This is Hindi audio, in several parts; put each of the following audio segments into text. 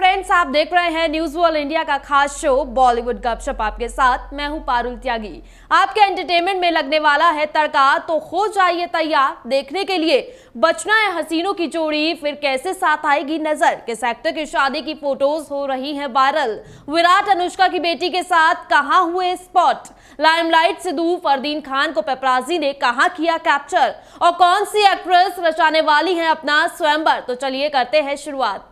फ्रेंड्स आप देख रहे हैं न्यूज वर्ल्ड इंडिया का खास शो बॉलीवुड गपशप आपके साथ मैं हूं पारुल त्यागी आपके एंटरटेनमेंट में लगने वाला है तड़का तो हो जाइए तैयार देखने के लिए बचना है हसीनों की जोड़ी फिर कैसे साथ आएगी नजर किस एक्टर की शादी की फोटोज हो रही है वायरल विराट अनुष्का की बेटी के साथ कहा हुए स्पॉट लाइमलाइट से दूर फरदीन खान को पेपराजी ने कहा किया कैप्चर और कौन सी एक्ट्रेस रचाने वाली है अपना स्वयंवर तो चलिए करते हैं शुरुआत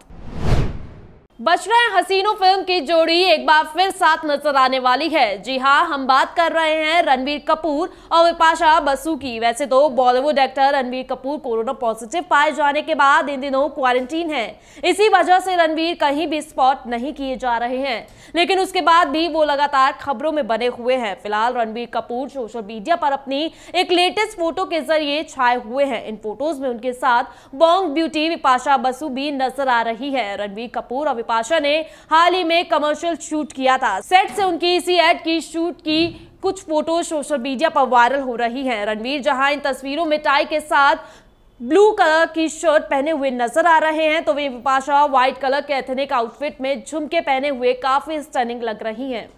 बच रहे हसीनो फिल्म की जोड़ी एक बार फिर साथ नजर आने वाली है जी हाँ हम बात कर रहे हैं रणबीर कपूर और विपाशा बसु की वैसे तो Bollywood actor Ranbir Kapoor corona positive पाए जाने के बाद इन दिनों क्वारंटीन है इसी वजह से रणबीर कहीं भी स्पॉट नहीं किए जा रहे हैं लेकिन उसके बाद भी वो लगातार खबरों में बने हुए हैं फिलहाल रणबीर कपूर सोशल मीडिया पर अपनी एक लेटेस्ट फोटो के जरिए छाए हुए हैं इन फोटोज में उनके साथ बॉन्ग ब्यूटी विपाशा बसु भी नजर आ रही है रणबीर कपूर और पाशा ने हाल ही में कमर्शियल शूट किया था सेट से उनकी इसी एड की शूट की कुछ फोटो सोशल मीडिया पर वायरल हो रही हैं रणवीर जहां इन तस्वीरों में टाई के साथ ब्लू कलर की शर्ट पहने हुए नजर आ रहे हैं तो वे विपाशा व्हाइट कलर के एथेनिक आउटफिट में झुमके पहने हुए काफी स्टनिंग लग रही हैं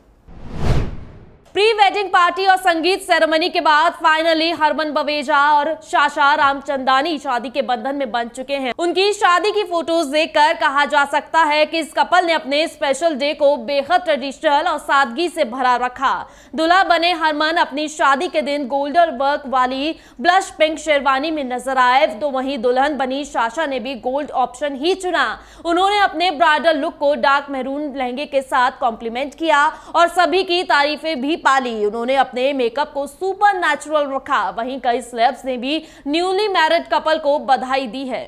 प्री वेडिंग पार्टी और संगीत सेरेमनी के बाद फाइनली हरमन बवेजा और शाशा रामचंदानी शादी के बंधन में बन चुके हैं उनकी शादी की फोटोज देखकर कहा जा सकता है कि इस कपल ने अपने स्पेशल डे को बेहद ट्रेडिशनल और सादगी से भरा रखा दूल्हा बने हरमन अपनी शादी के दिन गोल्डन वर्क वाली ब्लश पिंक शेरवानी में नजर आए तो वही दुल्हन बनी शाशा ने भी गोल्ड ऑप्शन ही चुना उन्होंने अपने ब्राइडल लुक को डार्क मेहरून लहंगे के साथ कॉम्प्लीमेंट किया और सभी की तारीफे भी पाली उन्होंने अपने मेकअप को सुपर नेचुरल रखा वहीं कई स्लेब्स ने भी न्यूली मैरिड कपल को बधाई दी है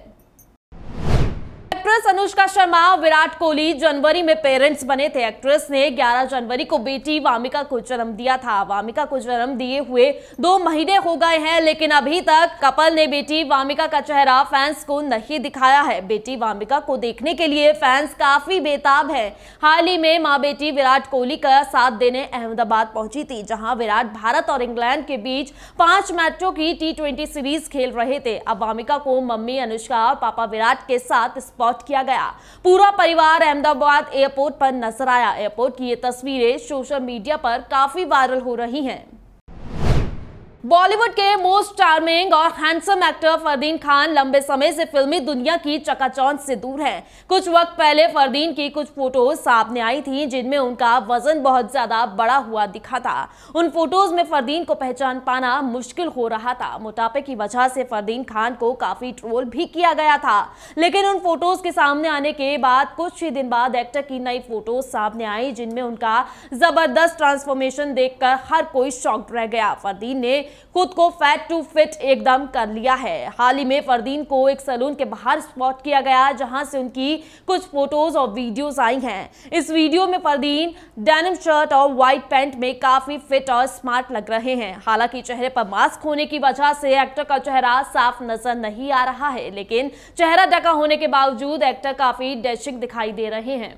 एक्ट्रेस अनुष्का शर्मा विराट कोहली जनवरी में पेरेंट्स बने थे एक्ट्रेस ने 11 जनवरी को बेटी वामिका को जन्म दिया था वामिका को जन्म दिए हुए दो महीने हो गए हैं लेकिन अभी तक कपल ने बेटी वामिका का चेहरा फैंस को नहीं दिखाया है बेटी वामिका को देखने के लिए फैंस काफी बेताब है हाल ही में माँ बेटी विराट कोहली का साथ देने अहमदाबाद पहुंची थी जहाँ विराट भारत और इंग्लैंड के बीच पांच मैचों की टी सीरीज खेल रहे थे अब वामिका को मम्मी अनुष्का और पापा विराट के साथ स्पॉट लॉन्च किया गया पूरा परिवार अहमदाबाद एयरपोर्ट पर नजर आया एयरपोर्ट की ये तस्वीरें सोशल मीडिया पर काफी वायरल हो रही हैं बॉलीवुड के मोस्ट चार्मिंग और हैंडसम एक्टर फरदीन खान लंबे समय से फिल्मी दुनिया की चकाचौंध से दूर हैं। कुछ वक्त पहले फरदीन की कुछ फोटोज सामने आई थी जिनमें उनका वजन बहुत ज्यादा बड़ा हुआ दिखा था उन फोटोज में फरदीन को पहचान पाना मुश्किल हो रहा था मोटापे की वजह से फरदीन खान को काफी ट्रोल भी किया गया था लेकिन उन फोटोज के सामने आने के बाद कुछ ही दिन बाद एक्टर की नई फोटोज सामने आई जिनमें उनका जबरदस्त ट्रांसफॉर्मेशन देखकर हर कोई शॉक्ड रह गया फरदीन ने खुद को फैट टू फिट एकदम कर लिया है हाल ही में फरदीन को एक सलून के बाहर स्पॉट किया गया जहां से उनकी कुछ फोटोज और वीडियोस आई हैं इस वीडियो में फरदीन डेनिम शर्ट और व्हाइट पैंट में काफी फिट और स्मार्ट लग रहे हैं हालांकि चेहरे पर मास्क होने की वजह से एक्टर का चेहरा साफ नजर नहीं आ रहा है लेकिन चेहरा डका होने के बावजूद एक्टर काफी डैशिंग दिखाई दे रहे हैं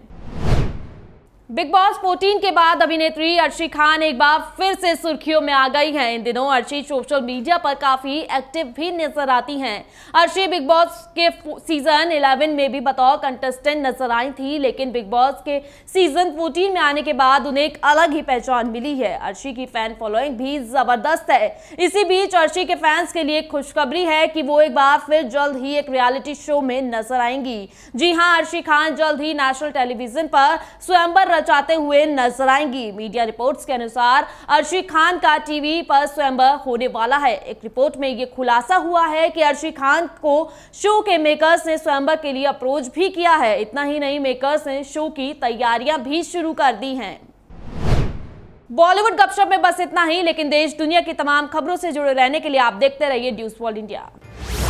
बिग बॉस 14 के बाद अभिनेत्री अर्शी खान एक बार फिर से सुर्खियों में आ गई हैं इन दिनों अर्शी सोशल मीडिया पर काफी एक्टिव भी नजर आती हैं अर्शी बिग बॉस के सीजन 11 में भी बतौर कंटेस्टेंट नजर आई थी लेकिन बिग बॉस के सीजन 14 में आने के बाद उन्हें एक अलग ही पहचान मिली है अर्शी की फैन फॉलोइंग भी जबरदस्त है इसी बीच अर्शी के फैंस के लिए खुशखबरी है कि वो एक बार फिर जल्द ही एक रियालिटी शो में नजर आएंगी जी हाँ अर्शी खान जल्द ही नेशनल टेलीविजन पर स्वयंबर रचाते हुए नजर आएंगी मीडिया रिपोर्ट्स के अनुसार अर्शी खान का टीवी पर स्वयंवर होने वाला है एक रिपोर्ट में यह खुलासा हुआ है कि अर्शी खान को शो के मेकर्स ने स्वयंवर के लिए अप्रोच भी किया है इतना ही नहीं मेकर्स ने शो की तैयारियां भी शुरू कर दी है बॉलीवुड गपशप में बस इतना ही लेकिन देश दुनिया की तमाम खबरों से जुड़े रहने के लिए आप देखते रहिए न्यूज वर्ल्ड इंडिया